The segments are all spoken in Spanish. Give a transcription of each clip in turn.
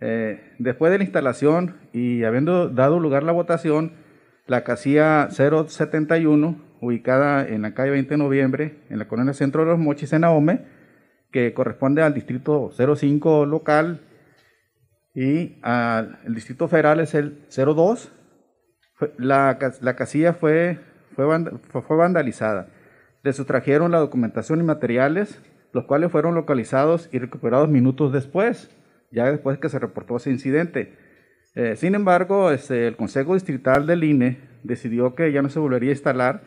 Eh, después de la instalación y habiendo dado lugar la votación, la casilla 071, ubicada en la calle 20 de noviembre, en la colonia Centro de los Mochis, en Ahome, que corresponde al distrito 05 local, y al, distrito federal es el 02, la, casilla fue, fue, fue vandalizada. Le sustrajeron la documentación y materiales, los cuales fueron localizados y recuperados minutos después ya después que se reportó ese incidente. Eh, sin embargo, este, el Consejo Distrital del INE decidió que ya no se volvería a instalar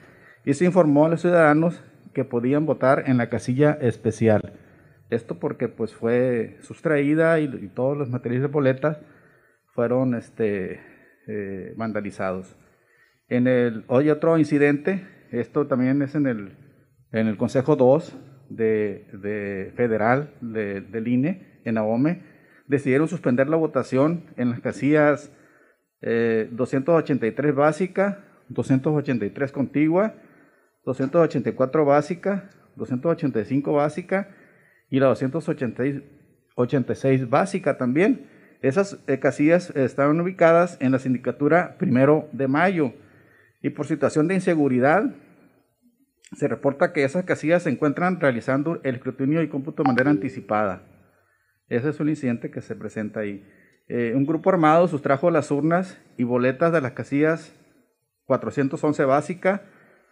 y se informó a los ciudadanos que podían votar en la casilla especial. Esto porque pues fue sustraída y, todos los materiales de boletas fueron este, eh, vandalizados. En el, hoy otro incidente, esto también es en el, en el Consejo 2 de, de Federal de, del INE, en AOME, decidieron suspender la votación en las casillas 283 eh, básica, 283 contigua, 284 básica, 285 básica y la 286 básica también. Esas eh, casillas estaban ubicadas en la sindicatura primero de mayo y por situación de inseguridad se reporta que esas casillas se encuentran realizando el escrutinio y cómputo de manera anticipada. Ese es un incidente que se presenta ahí. Eh, un grupo armado sustrajo las urnas y boletas de las casillas 411 básica,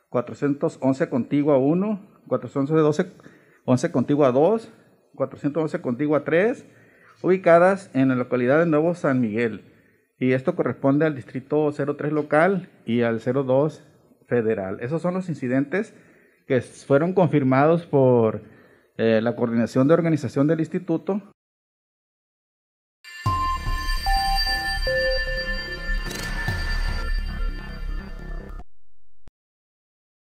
411 contigua 1, 411 11 contigua 2, 411 contigua 3, ubicadas en la localidad de Nuevo San Miguel. Y esto corresponde al distrito 03 local y al 02 federal. Esos son los incidentes que fueron confirmados por eh, la coordinación de organización del instituto